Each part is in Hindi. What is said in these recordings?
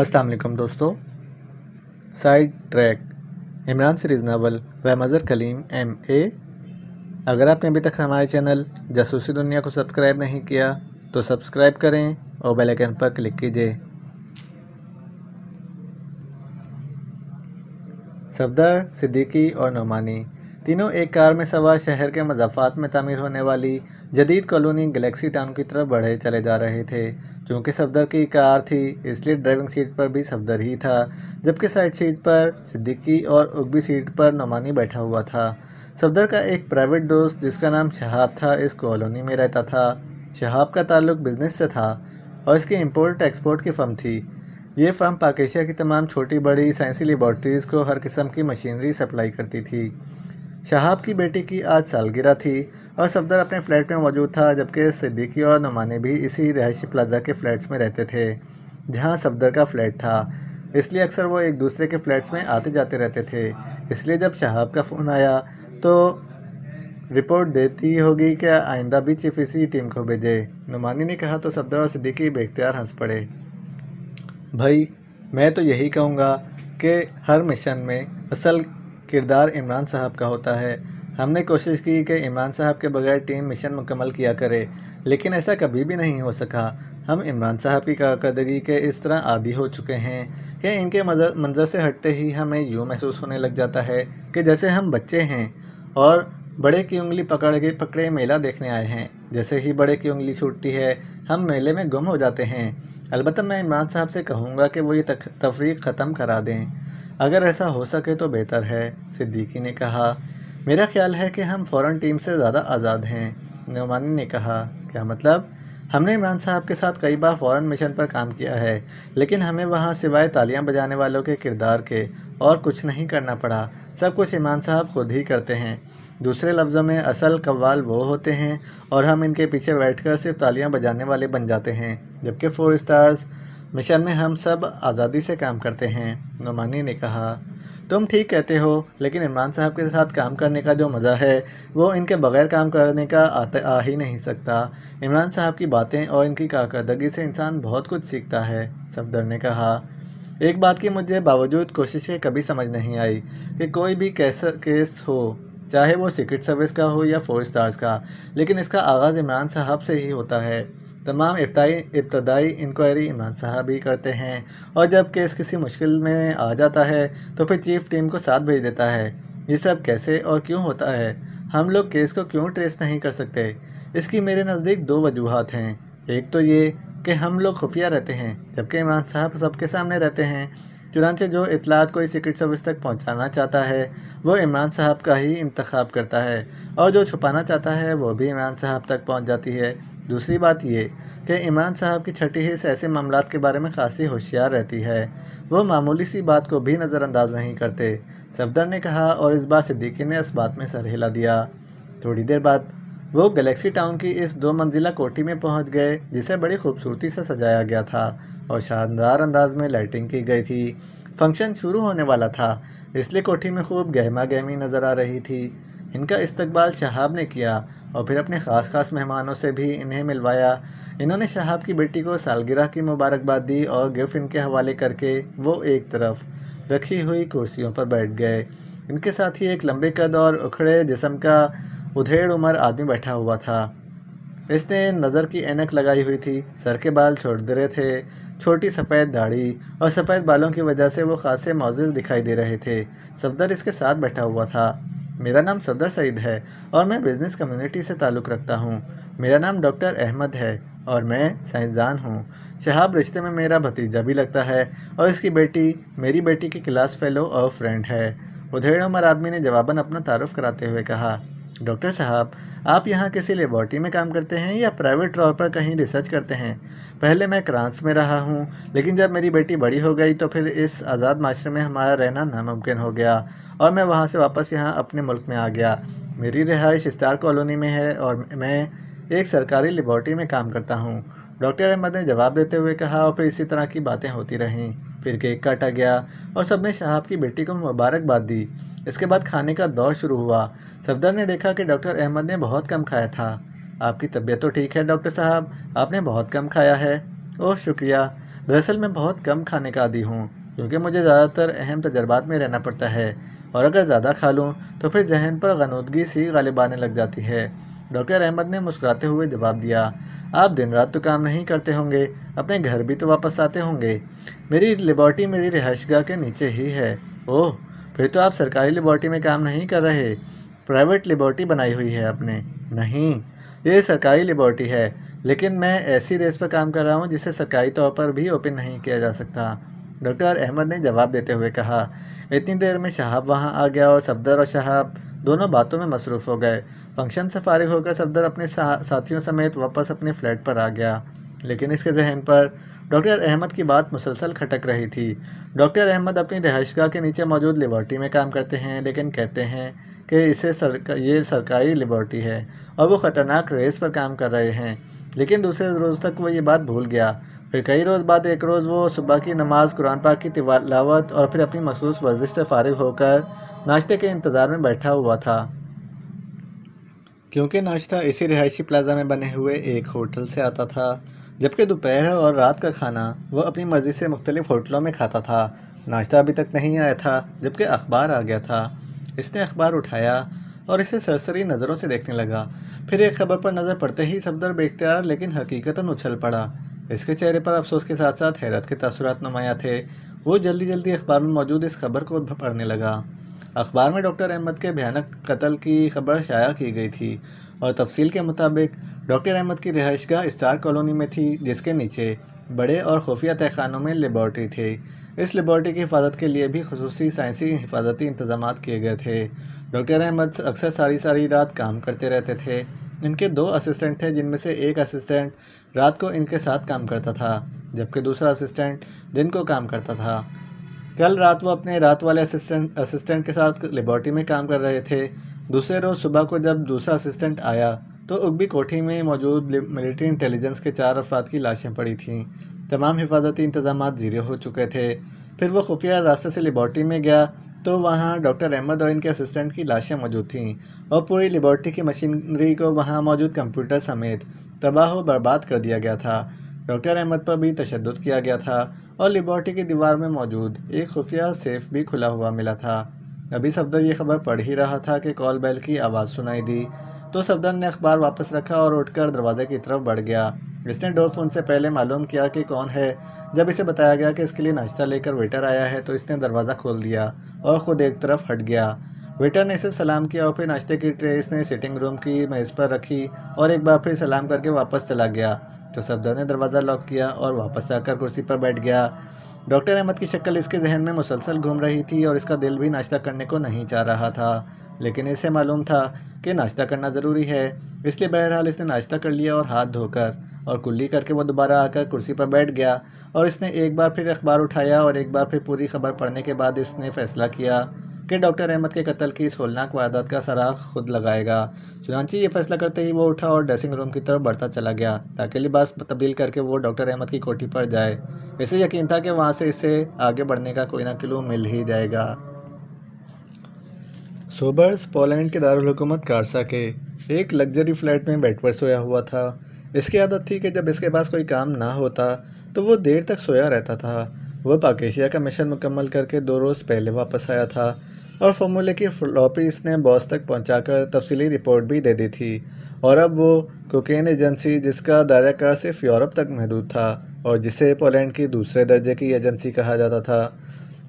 अस्सलाम वालेकुम दोस्तों side track Imran series novel व मज़र कलीम एम ए अगर आपने अभी तक हमारे चैनल जासूसी दुनिया को सब्सक्राइब नहीं किया तो सब्सक्राइब करें और बेल आइकन पर क्लिक कीजिए सफदर सिद्दीकी और नुमानी तीनों एक कार में सवार शहर के मजाफात में तमीर होने वाली जदीद कॉलोनी गलेक्सी टाउन की तरफ बढ़े चले जा रहे थे चूँकि सफदर की कार थी इसलिए ड्राइविंग सीट पर भी सफदर ही था जबकि साइड सीट पर सिद्दीकी और उगबी सीट पर नमानी बैठा हुआ था सफदर का एक प्राइवेट दोस्त जिसका नाम शहाब था इस कॉलोनी में रहता था शहाब का ताल्लुक बिजनेस से था और इसकी इम्पोर्ट एक्सपोर्ट की फर्म थी ये फर्म पाकिस्तान की तमाम छोटी बड़ी साइंसी लेबॉर्ट्रीज़ को हर किस्म की मशीनरी सप्लाई करती थी शहाब की बेटी की आज सालगिरह थी और सफदर अपने फ्लैट में मौजूद था जबकि सिद्दीकी और नुमानी भी इसी रहायशी प्लाजा के फ्लैट्स में रहते थे जहाँ सफदर का फ्लैट था इसलिए अक्सर वो एक दूसरे के फ्लैट्स में आते जाते रहते थे इसलिए जब शहाब का फ़ोन आया तो रिपोर्ट देती होगी कि आइंदा भी चीफ इसी टीम को भेजे नुमानी ने कहा तो सफदर और सिद्दीकी बेख्तियार हंस पड़े भाई मैं तो यही कहूँगा कि हर मिशन में असल किरदार इमरान साहब का होता है हमने कोशिश की कि इमरान साहब के बगैर टीम मिशन मुकम्मल किया करे लेकिन ऐसा कभी भी नहीं हो सका हम इमरान साहब की कारकर्दगी के इस तरह आदि हो चुके हैं कि इनके मंजर से हटते ही हमें यूँ महसूस होने लग जाता है कि जैसे हम बच्चे हैं और बड़े की उंगली पकड़ के पकड़े मेला देखने आए हैं जैसे ही बड़े की उंगली छूटती है हम मेले में गुम हो जाते हैं अलबत्त मैं इमरान साहब से कहूँगा कि वो ये तफरी ख़त्म करा दें अगर ऐसा हो सके तो बेहतर है सिद्दीकी ने कहा मेरा ख्याल है कि हम फ़ौरन टीम से ज़्यादा आज़ाद हैं नुमानी ने कहा क्या मतलब हमने इमरान साहब के साथ कई बार फ़ौर मिशन पर काम किया है लेकिन हमें वहाँ सिवाय तालियां बजाने वालों के किरदार के और कुछ नहीं करना पड़ा सब कुछ इमरान साहब खुद ही करते हैं दूसरे लफ्ज़ों में असल कव्वाल वो होते हैं और हम इनके पीछे बैठकर सिर्फ तालियां बजाने वाले बन जाते हैं जबकि फ़ोर स्टार्स मिशन में हम सब आज़ादी से काम करते हैं नुमानी ने कहा तुम ठीक कहते हो लेकिन इमरान साहब के साथ काम करने का जो मज़ा है वो इनके बग़ैर काम करने का आता आ ही नहीं सकता इमरान साहब की बातें और इनकी कारकरदगी से इंसान बहुत कुछ सीखता है सफदर ने कहा एक बात की मुझे बावजूद कोशिश के कभी समझ नहीं आई कि कोई भी कैसा केस हो चाहे वो सीक्रेट सर्विस का हो या फोर स्टार्स का लेकिन इसका आगाज़ इमरान साहब से ही होता है तमाम इब्तई इब्तदाई इंक्वायरी इमरान साहब ही करते हैं और जब केस किसी मुश्किल में आ जाता है तो फिर चीफ टीम को साथ भेज देता है ये सब कैसे और क्यों होता है हम लोग केस को क्यों ट्रेस नहीं कर सकते इसकी मेरे नज़दीक दो वजूहत हैं एक तो ये कि हम लोग खुफिया रहते हैं जबकि इमरान साहब सबके सामने रहते हैं चुनाचे जो इतलात कोई सीक्रेट सर्विस तक पहुंचाना चाहता है वो इमरान साहब का ही इंतखब करता है और जो छुपाना चाहता है वो भी इमरान साहब तक पहुंच जाती है दूसरी बात ये कि इमरान साहब की छठी हिस्स ऐसे मामला के बारे में खासी होशियार रहती है वो मामूली सी बात को भी नज़रअंदाज नहीं करते सफदर ने कहा और इस बार सिद्दीकी ने इस बात में सर हिला दिया थोड़ी देर बाद वो गलेक्सी टाउन की इस दो मंजिला कोठी में पहुंच गए जिसे बड़ी खूबसूरती से सजाया गया था और शानदार अंदाज में लाइटिंग की गई थी फंक्शन शुरू होने वाला था इसलिए कोठी में खूब गहमा गहमी नज़र आ रही थी इनका इस्तकबाल शहाब ने किया और फिर अपने ख़ास ख़ास मेहमानों से भी इन्हें मिलवाया इन्होंने शहाब की बेटी को सालगिरह की मुबारकबाद दी और गिफ्ट इनके हवाले करके वो एक तरफ रखी हुई कुर्सियों पर बैठ गए इनके साथ ही एक लंबे कद और उखड़े जिसम का उधेड़ उमर आदमी बैठा हुआ था इसने नज़र की एनक लगाई हुई थी सर के बाल छोड़ रहे थे छोटी सफ़ेद दाढ़ी और सफ़ेद बालों की वजह से वो खासे मोजिज दिखाई दे रहे थे सफदर इसके साथ बैठा हुआ था मेरा नाम सफदर सईद है और मैं बिज़नेस कम्युनिटी से ताल्लुक़ रखता हूँ मेरा नाम डॉक्टर अहमद है और मैं साइंसदान हूँ शहाब रिश्ते में मेरा भतीजा भी लगता है और इसकी बेटी मेरी बेटी की क्लास फेलो और फ्रेंड है उधेड़ उमर आदमी ने जवाबन अपना तारफ़ कराते हुए कहा डॉक्टर साहब आप यहाँ किसी लेबॉर्टी में काम करते हैं या प्राइवेट तौर पर कहीं रिसर्च करते हैं पहले मैं क्रांस में रहा हूँ लेकिन जब मेरी बेटी बड़ी हो गई तो फिर इस आज़ाद माशरे में हमारा रहना नामुमकिन हो गया और मैं वहाँ से वापस यहाँ अपने मुल्क में आ गया मेरी रिहाइश स्टार कॉलोनी में है और मैं एक सरकारी लेबॉर्टी में काम करता हूँ डॉक्टर अहमद ने जवाब देते हुए कहा और फिर इसी तरह की बातें होती रहीं फिर केक काटा गया और सबने शहाब की बेटी को मुबारकबाद दी इसके बाद खाने का दौर शुरू हुआ सफदर ने देखा कि डॉक्टर अहमद ने बहुत कम खाया था आपकी तबीयत तो ठीक है डॉक्टर साहब आपने बहुत कम खाया है ओह शुक्रिया दरअसल मैं बहुत कम खाने का आदि हूँ क्योंकि मुझे ज़्यादातर अहम तजर्बात में रहना पड़ता है और अगर ज़्यादा खा लूँ तो फिर जहन पर गनूदगी सी गालिब आने लग जाती है डॉक्टर अहमद ने मुस्कुराते हुए जवाब दिया आप दिन रात तो काम नहीं करते होंगे अपने घर भी तो वापस आते होंगे मेरी लेबॉर्टी मेरी रिहाइशगाह के नीचे ही है ओह फिर तो आप सरकारी लेबॉर्टी में काम नहीं कर रहे प्राइवेट लेबॉर्टी बनाई हुई है आपने नहीं ये सरकारी लेबॉर्टी है लेकिन मैं ऐसी रेस पर काम कर रहा हूँ जिसे सरकारी तौर पर भी ओपन नहीं किया जा सकता डॉक्टर अहमद ने जवाब देते हुए कहा इतनी देर में शहाब वहाँ आ गया और सफदर और शहाब दोनों बातों में मसरूफ़ हो गए फंक्शन से फारिग होकर सफदर अपने सा, साथियों समेत वापस अपने फ्लैट पर आ गया लेकिन इसके जहन पर डॉक्टर अहमद की बात मुसलसल खटक रही थी डॉक्टर अहमद अपनी रिहाइशगाह के नीचे मौजूद लिबर्टी में काम करते हैं लेकिन कहते हैं कि इसे सरका, ये सरकारी लिबर्टी है और वो ख़तरनाक रेस पर काम कर रहे हैं लेकिन दूसरे रोज़ तक वो ये बात भूल गया फिर कई रोज़ बाद एक रोज़ वो सुबह की नमाज़ कुरान पाक की तिलावत और फिर अपनी मखसूस वर्जिश से फारिग होकर नाश्ते के इंतज़ार में बैठा हुआ था क्योंकि नाश्ता इसी रिहायशी प्लाजा में बने हुए एक होटल से आता था जबकि दोपहर और रात का खाना वह अपनी मर्ज़ी से मुख्तलिफ़ होटलों में खाता था नाश्ता अभी तक नहीं आया था जबकि अखबार आ गया था इसने अखबार उठाया और इसे सरसरी नज़रों से देखने लगा फिर एक खबर पर नज़र पड़ते ही सफदर बेख्तियार लेकिन हकीकता उछल पड़ा इसके चेहरे पर अफसोस के साथ साथ हैरत के तसरत नुमाया थे वो जल्दी जल्दी अखबार में मौजूद इस खबर को पढ़ने लगा अखबार में डॉक्टर अहमद के भयानक कत्ल की खबर शाया की गई थी और तफसील के मुताबिक डॉक्टर अहमद की रिहाइशगाह स्टार कॉलोनी में थी जिसके नीचे बड़े और खुफिया तहखानों में लेबॉर्ट्री थी इस लेबॉर्ट्री की हिफाजत के लिए भी खसूस साइंसी हिफाजती इंतजाम किए गए थे डॉक्टर अहमद अक्सर सारी सारी रात काम करते रहते थे इनके दो असिस्टेंट थे जिनमें से एक असिस्टेंट रात को इनके साथ काम करता था जबकि दूसरा असिस्टेंट दिन को काम करता था कल रात वो अपने रात वाले असिस्टेंट असिस्टेंट के साथ लेबॉर्टरी में काम कर रहे थे दूसरे रोज़ सुबह को जब दूसरा असिस्टेंट आया तो उगबी कोठी में मौजूद मिलिट्री इंटेलिजेंस के चार अफराद की लाशें पड़ी थीं तमाम हिफाजती इंतजाम जीरे हो चुके थे फिर वो खुफिया रास्ते से लेबॉर्टरी में गया तो वहाँ डॉक्टर अहमद और इनके असिस्टेंट की लाशें मौजूद थीं और पूरी लेबॉर्ट्री की मशीनरी को वहाँ मौजूद कंप्यूटर समेत तबाह व बर्बाद कर दिया गया था डॉक्टर अहमद पर भी तशद किया गया था और लेबॉर्ट्री की दीवार में मौजूद एक खुफिया सेफ भी खुला हुआ मिला था अभी सफदर तो ये खबर पढ़ ही रहा था कि कॉल बेल की आवाज़ सुनाई दी तो सफदर ने अखबार वापस रखा और उठकर दरवाजे की तरफ बढ़ गया इसने डोर फोन से पहले मालूम किया कि कौन है जब इसे बताया गया कि इसके लिए नाश्ता लेकर वेटर आया है तो इसने दरवाज़ा खोल दिया और ख़ुद एक तरफ हट गया वेटर ने इसे सलाम किया और फिर नाश्ते की ट्रे इसने सिटिंग रूम की मेज़ पर रखी और एक बार फिर सलाम करके वापस चला गया तो सफदर ने दरवाज़ा लॉक किया और वापस आकर कुर्सी पर बैठ गया डॉक्टर अहमद की शक्ल इसके जहन में मुसलसल घूम रही थी और इसका दिल भी नाश्ता करने को नहीं चाह रहा था लेकिन इसे मालूम था कि नाश्ता करना ज़रूरी है इसलिए बहरहाल इसने नाश्ता कर लिया और हाथ धोकर और कुल्ली करके वो दोबारा आकर कुर्सी पर बैठ गया और इसने एक बार फिर अखबार उठाया और एक बार फिर पूरी खबर पढ़ने के बाद इसने फ़ैसला किया कि डॉक्टर अहमद के कत्ल की इस होलनाक वारदात का सराग खुद लगाएगा चुनाची ये फैसला करते ही वो उठा और ड्रेसिंग रूम की तरफ बढ़ता चला गया ताकि लिबास तब्दील करके वो डॉक्टर अहमद की कोठी पर जाए इसे यकीन था कि वहाँ से इसे आगे बढ़ने का कोई ना किलो मिल ही जाएगा सोबर्स पोलैंड के दारकूमत कारसा के एक लग्जरी फ्लैट में पर सोया हुआ था इसकी आदत थी कि जब इसके पास कोई काम ना होता तो वो देर तक सोया रहता था वह पाकिशिया का मिशन मुकम्मल करके दो रोज़ पहले वापस आया था और फॉर्मूले की फ्लॉपी इसने बॉस तक पहुंचाकर तफसीली रिपोर्ट भी दे दी थी और अब वो कोकेन एजेंसी जिसका दायराकार सिर्फ यूरोप तक महदूद था और जिसे पोलैंड की दूसरे दर्जे की एजेंसी कहा जाता था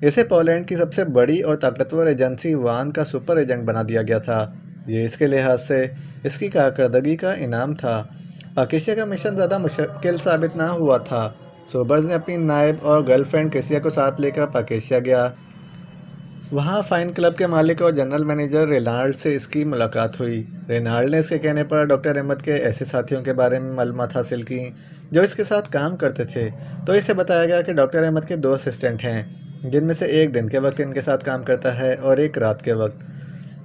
इसे पोलैंड की सबसे बड़ी और ताकतवर एजेंसी वान का सुपर एजेंट बना दिया गया था ये इसके लिहाज से इसकी कारकर्दगी का इनाम था पाकिस्तान का मिशन ज़्यादा मुश्किल साबित ना हुआ था सोबर्स ने अपनी नायब और गर्लफ्रेंड क्रिसिया को साथ लेकर पाकिस्तान गया वहाँ फाइन क्लब के मालिक और जनरल मैनेजर रेनाल्ड से इसकी मुलाकात हुई रेनाल्ड ने इसके कहने पर डॉक्टर अहमद के ऐसे साथियों के बारे में मालूम हासिल की जो इसके साथ काम करते थे तो इसे बताया गया कि डॉक्टर अहमद के दो असिस्टेंट हैं जिनमें से एक दिन के वक्त इनके साथ काम करता है और एक रात के वक्त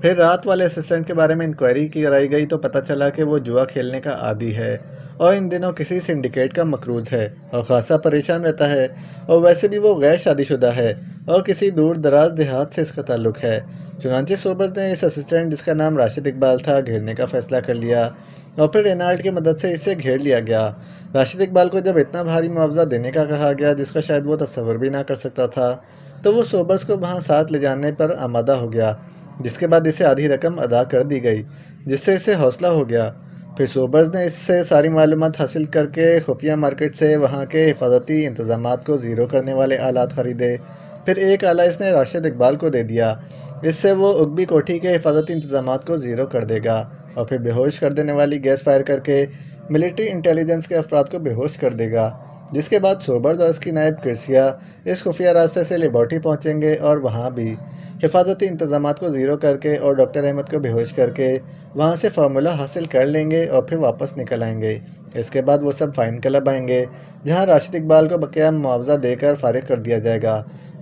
फिर रात वाले असिस्टेंट के बारे में इंक्वायरी कराई गई तो पता चला कि वो जुआ खेलने का आदि है और इन दिनों किसी सिंडिकेट का मकरूज है और ख़ासा परेशान रहता है और वैसे भी वो गैर शादीशुदा है और किसी दूर दराज देहात से इसका ताल्लुक है चुनाचे सोबर्स ने इस असिस्टेंट जिसका नाम राशिद इकबाल था घेरने का फैसला कर लिया और फिर रेनाल्ड की मदद से इसे घेर लिया गया राशिद इकबाल को जब इतना भारी मुआवजा देने का कहा गया जिसका शायद वो तस्वर भी ना कर सकता था तो वो सोबर्स को वहाँ साथ ले जाने पर आमादा हो गया जिसके बाद इसे आधी रकम अदा कर दी गई जिससे इसे हौसला हो गया फिर सोबर्स ने इससे सारी मालूम हासिल करके खुफिया मार्केट से वहाँ के हिफाजती इंतजाम को ज़ीरो करने वाले आलात ख़रीदे फिर एक आला इसने राशिद इकबाल को दे दिया इससे वो उगबी कोठी के हिफाजती इंतजाम को ज़ीरो कर देगा और फिर बेहोश कर देने वाली गैस फायर करके मिलिट्री इंटेलिजेंस के अफराद को बेहोश कर देगा जिसके बाद सोबर्स और उसकी नायब क्रिसिया इस खुफिया रास्ते से लिबॉर्टी पहुंचेंगे और वहां भी हिफाजती इंतजाम को ज़ीरो करके और डॉक्टर अहमद को बेहोश करके वहां से फार्मूला हासिल कर लेंगे और फिर वापस निकल आएंगे इसके बाद वो सब फाइन क्लब आएंगे जहाँ राशिद इकबाल को बकाया मुआवजा देकर फारिग कर दिया जाएगा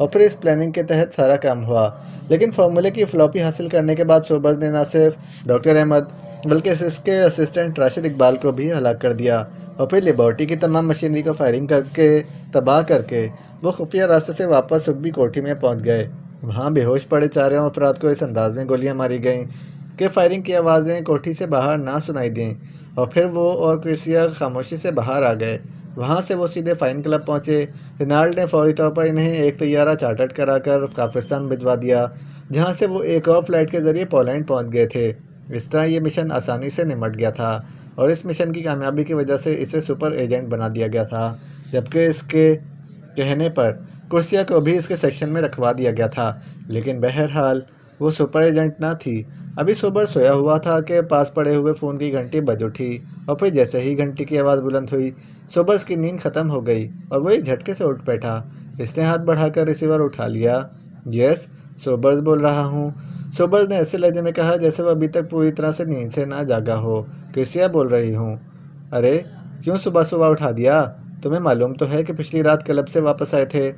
और फिर इस प्लानिंग के तहत सारा काम हुआ लेकिन फार्मूले की फ्लॉपी हासिल करने के बाद शोबज ने ना सिर्फ डॉक्टर अहमद बल्कि इसके असिस्टेंट राशिद इकबाल को भी हलाक कर दिया और फिर लेबॉर्टी की तमाम मशीनरी को फायरिंग करके तबाह करके वो खुफिया रास्ते से वापस सुखबी कोठी में पहुँच गए वहाँ बेहोश पड़े चारों अफराद को इस अंदाज में गोलियाँ मारी गईं कि फायरिंग की आवाज़ें कोठी से बाहर ना सुनाई दें और फिर वो और क्रिसिया खामोशी से बाहर आ गए वहाँ से वो सीधे फ़ाइन क्लब पहुँचे रिनाल्ड ने फौरी तौर पर इन्हें एक तैयारा चार्टर्ड कराकर काफिस्तान भिजवा दिया जहाँ से वो एक और फ्लाइट के ज़रिए पोलैंड पहुँच गए थे इस तरह ये मिशन आसानी से निमट गया था और इस मिशन की कामयाबी की वजह से इसे सुपर एजेंट बना दिया गया था जबकि इसके कहने पर कुर्सिया को भी इसके सेक्शन में रखवा दिया गया था लेकिन बहरहाल वो सुपर एजेंट ना थी अभी सोबर सोया हुआ था कि पास पड़े हुए फ़ोन की घंटी बज उठी और फिर जैसे ही घंटी की आवाज़ बुलंद हुई सोबर्स की नींद ख़त्म हो गई और वो एक झटके से उठ बैठा इसने हाथ बढ़ाकर रिसीवर उठा लिया यस सोबर्स बोल रहा हूँ सोबर्स ने ऐसे लहजे में कहा जैसे वो अभी तक पूरी तरह से नींद से ना जागा हो कृषिया बोल रही हूँ अरे क्यों सुबह सुबह उठा दिया तुम्हें मालूम तो है कि पिछली रात क्लब से वापस आए थे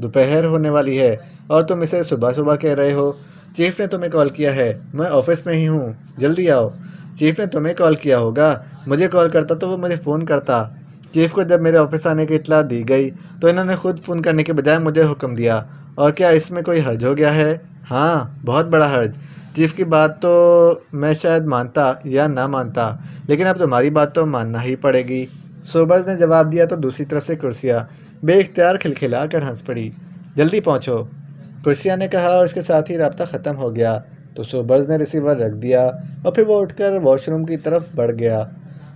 दोपहर होने वाली है और तुम इसे सुबह सुबह कह रहे हो चीफ ने तुम्हें कॉल किया है मैं ऑफिस में ही हूँ जल्दी आओ चीफ ने तुम्हें कॉल किया होगा मुझे कॉल करता तो वो मुझे फ़ोन करता चीफ को जब मेरे ऑफिस आने की इतला दी गई तो इन्होंने खुद फ़ोन करने के बजाय मुझे हुक्म दिया और क्या इसमें कोई हर्ज हो गया है हाँ बहुत बड़ा हर्ज चीफ की बात तो मैं शायद मानता या ना मानता लेकिन अब तुम्हारी बात तो मानना ही पड़ेगी सोबर्स ने जवाब दिया तो दूसरी तरफ से कुर्सियाँ बेख्तियार खिलखिला कर हंस पड़ी जल्दी पहुँचो कुर्सिया ने कहा और उसके साथ ही रबता ख़त्म हो गया तो सोबर्स ने रिसीवर रख दिया और फिर वो उठकर वॉशरूम की तरफ बढ़ गया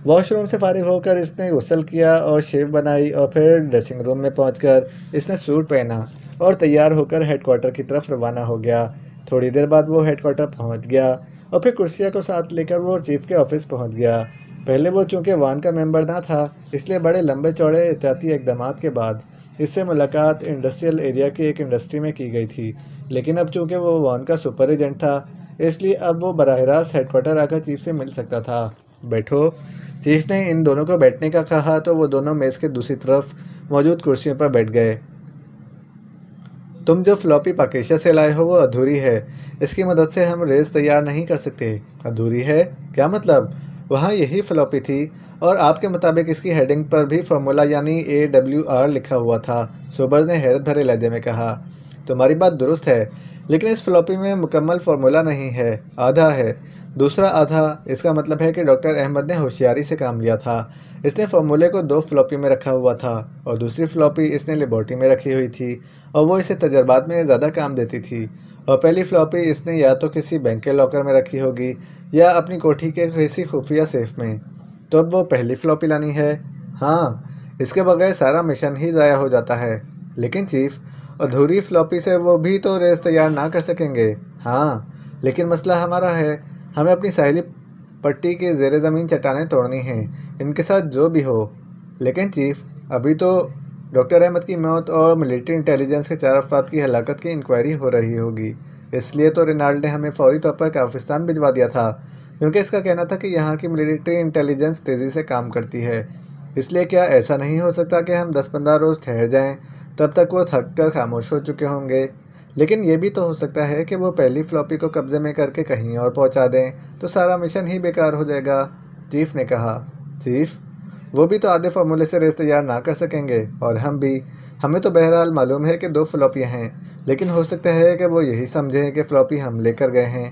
वॉशरूम से फारिग होकर इसने गसल किया और शेव बनाई और फिर ड्रेसिंग रूम में पहुँच इसने सूट पहना और तैयार होकर हेडकोार्टर की तरफ रवाना हो गया थोड़ी देर बाद वो हेडकोार्टर पहुँच गया और फिर कुर्सिया को साथ लेकर वो चीफ के ऑफिस पहुँच गया पहले वो चूँकि वान का मेंबर ना था इसलिए बड़े लंबे चौड़े एहतियाती इकदाम के बाद इससे मुलाकात इंडस्ट्रियल एरिया की एक इंडस्ट्री में की गई थी लेकिन अब चूंकि वो वॉन का सुपर एजेंट था इसलिए अब वो बरह रास्त हेडकोार्टर आकर चीफ से मिल सकता था बैठो चीफ ने इन दोनों को बैठने का कहा तो वो दोनों मेज़ के दूसरी तरफ मौजूद कुर्सियों पर बैठ गए तुम जो फ्लॉपी पाकेशा से लाए हो वो अधूरी है इसकी मदद से हम रेस तैयार नहीं कर सकते अधूरी है क्या मतलब वहाँ यही फ्लॉपी थी और आपके मुताबिक इसकी हेडिंग पर भी फार्मूला यानी ए डब्ल्यू आर लिखा हुआ था सोबर्स ने हैरत भरे लहजे में कहा तुम्हारी बात दुरुस्त है लेकिन इस फ्लॉपी में मुकम्मल फार्मूला नहीं है आधा है दूसरा आधा इसका मतलब है कि डॉक्टर अहमद ने होशियारी से काम लिया था इसने फार्मूले को दो फ्लॉपी में रखा हुआ था और दूसरी फ्लॉपी इसने लेबॉर्टी में रखी हुई थी और वो इसे तजर्बात में ज़्यादा काम देती थी और पहली फ्लॉपी इसने या तो किसी बैंक के लॉकर में रखी होगी या अपनी कोठी के किसी खुफिया सेफ में तो अब वो पहली फ्लॉपी लानी है हाँ इसके बगैर सारा मिशन ही ज़ाया हो जाता है लेकिन चीफ अधूरी फ्लॉपी से वो भी तो रेस तैयार ना कर सकेंगे हाँ लेकिन मसला हमारा है हमें अपनी सहेली पट्टी के जेर ज़मीन चट्टानें तोड़नी हैं इनके साथ जो भी हो लेकिन चीफ अभी तो डॉक्टर अहमद की मौत और मिलिट्री इंटेलिजेंस के चार अफराद की हलाकत की इंक्वायरी हो रही होगी इसलिए तो रेनाल्ड ने हमें फौरी तौर पर काफिस्तान भिजवा दिया था क्योंकि इसका कहना था कि यहाँ की मिलिट्री इंटेलिजेंस तेज़ी से काम करती है इसलिए क्या ऐसा नहीं हो सकता कि हम दस पंद्रह रोज़ ठहर जाएं तब तक वो थक कर खामोश हो चुके होंगे लेकिन ये भी तो हो सकता है कि वो पहली फ्लॉपी को कब्ज़े में करके कहीं और पहुंचा दें तो सारा मिशन ही बेकार हो जाएगा चीफ ने कहा चीफ वो भी तो आधे फार्मूले से रेस तैयार ना कर सकेंगे और हम भी हमें तो बहरहाल मालूम है कि दो फ्लॉपियाँ हैं लेकिन हो सकता है कि वो यही समझें कि फ्लॉपी हम लेकर गए हैं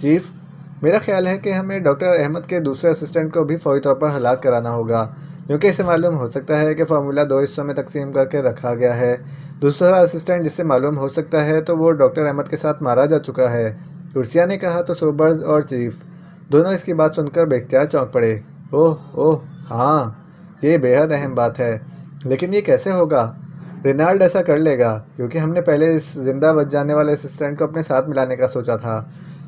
चीफ मेरा ख्याल है कि हमें डॉक्टर अहमद के दूसरे असिस्टेंट को भी फौरी तौर पर हलाक कराना होगा क्योंकि इससे मालूम हो सकता है कि फार्मूला दो हिस्सों में तकसीम करके रखा गया है दूसरा असिस्टेंट जिससे मालूम हो सकता है तो वो डॉक्टर अहमद के साथ मारा जा चुका है कुर्सिया ने कहा तो सोबर्स और चीफ दोनों इसकी बात सुनकर बेख्तियार चौंक पड़े ओह ओह हाँ ये बेहद अहम बात है लेकिन ये कैसे होगा रिनाल्ड ऐसा कर लेगा क्योंकि हमने पहले इस जिंदा बच जाने वाले असिस्टेंट को अपने साथ मिलाने का सोचा था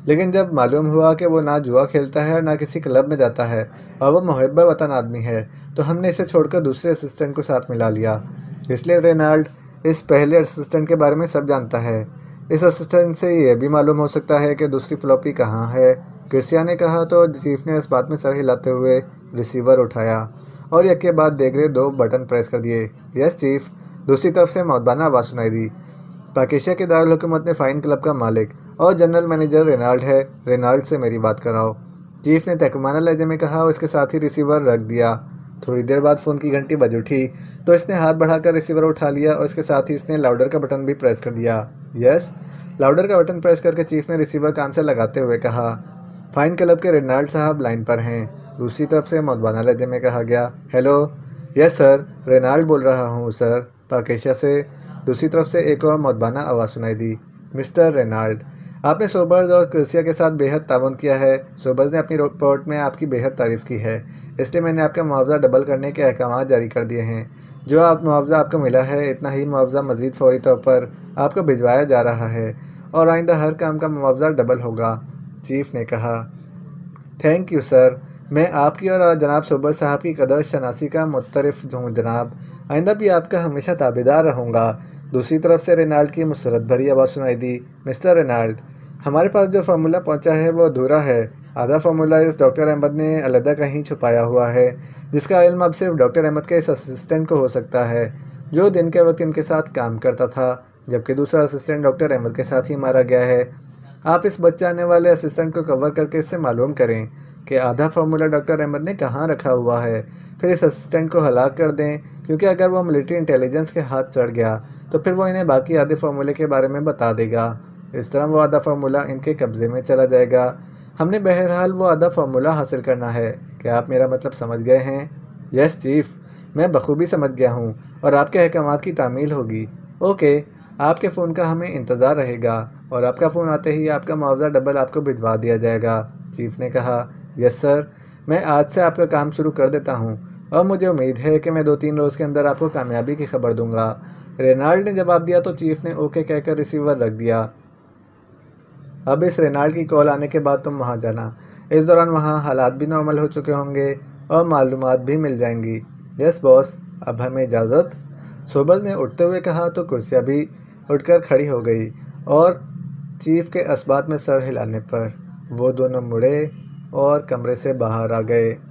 लेकिन जब मालूम हुआ कि वो ना जुआ खेलता है ना किसी क्लब में जाता है और वो मुहब वतन आदमी है तो हमने इसे छोड़कर दूसरे असिस्टेंट को साथ मिला लिया इसलिए रेनाल्ड इस पहले असिस्टेंट के बारे में सब जानता है इस असिस्टेंट से यह भी मालूम हो सकता है कि दूसरी फ्लॉपी कहाँ है क्रिसिया ने कहा तो चीफ ने इस बात में सर हिलाते हुए रिसीवर उठाया और यके बाद देख रहे दो बटन प्रेस कर दिए यस चीफ दूसरी तरफ से मौतबाना आवाज़ सुनाई दी पाकिस्तान के दारकूमत ने फ़ाइन क्लब का मालिक और जनरल मैनेजर रेनाल्ड है रेनाल्ड से मेरी बात कराओ चीफ ने तहकमाना लहजे में कहा और इसके साथ ही रिसीवर रख दिया थोड़ी देर बाद फ़ोन की घंटी बज उठी तो इसने हाथ बढ़ाकर रिसीवर उठा लिया और इसके साथ ही इसने लाउडर का बटन भी प्रेस कर दिया यस लाउडर का बटन प्रेस करके चीफ ने रिसीवर कान से लगाते हुए कहा फाइन क्लब के रेनाल्ड साहब लाइन पर हैं दूसरी तरफ से मौतबाना लहजे में कहा गया हेलो यस सर रेनाल्ड बोल रहा हूँ सर पाकिशा से दूसरी तरफ से एक और मौतबाना आवाज़ सुनाई दी मिस्टर रेनाल्ड आपने सोबर्स और क्रिसिया के साथ बेहद ताउन किया है सोबर्स ने अपनी रिपोर्ट में आपकी बेहद तारीफ़ की है इसलिए मैंने आपका मुआवजा डबल करने के अहकाम जारी कर दिए हैं जो आप मुआवजा आपको मिला है इतना ही मुआवजा मजीद फौरी तौर पर आपको भिजवाया जा रहा है और आइंदा हर काम का मुआवजा डबल होगा चीफ ने कहा थैंक यू सर मैं आपकी और जनाब सोबर साहब की कदर शनासी का मुतरफ हूँ जनाब आइंदा भी आपका हमेशा ताबेदार रहूँगा दूसरी तरफ से रेनाल्ड की मुसरत भरी आवाज़ सुनाई दी मिस्टर रेनाल्ड हमारे पास जो फार्मूला पहुँचा है वो अधूरा है आधा फार्मूला इस डॉक्टर अहमद ने अलहदा कहीं छुपाया हुआ है जिसका इल्म अब सिर्फ डॉक्टर अहमद के इस असिस्टेंट को हो सकता है जो दिन के वक्त इनके साथ काम करता था जबकि दूसरा असिस्टेंट डॉक्टर अहमद के साथ ही मारा गया है आप इस बच्चे आने वाले असिस्टेंट को कवर करके इससे मालूम करें कि आधा फार्मूला डॉक्टर अहमद ने कहाँ रखा हुआ है फिर इस असिस्टेंट को हलाक कर दें क्योंकि अगर वो मिलिट्री इंटेलिजेंस के हाथ चढ़ गया तो फिर वो इन्हें बाकी आधे फार्मूले के बारे में बता देगा इस तरह वो आधा फार्मूला इनके कब्ज़े में चला जाएगा हमने बहरहाल वो आधा फार्मूला हासिल करना है क्या आप मेरा मतलब समझ गए हैं यस चीफ मैं बखूबी समझ गया हूँ और आपके अहकाम की तामील होगी ओके आपके फ़ोन का हमें इंतज़ार रहेगा और आपका फ़ोन आते ही आपका मुआवजा डबल आपको भिजवा दिया जाएगा चीफ ने कहा यस सर मैं आज से आपका काम शुरू कर देता हूँ और मुझे उम्मीद है कि मैं दो तीन रोज़ के अंदर आपको कामयाबी की खबर दूंगा रेनाल्ड ने जवाब दिया तो चीफ ने ओके कहकर रिसीवर रख दिया अब इस रेनाल्ड की कॉल आने के बाद तुम वहाँ जाना इस दौरान वहाँ हालात भी नॉर्मल हो चुके होंगे और मालूम भी मिल जाएंगी यस बॉस अब हमें इजाज़त सोबल ने उठते हुए कहा तो कुर्सियाँ भी उठकर खड़ी हो गई और चीफ के इस्बात में सर हिलाने पर वो दोनों मुड़े और कमरे से बाहर आ गए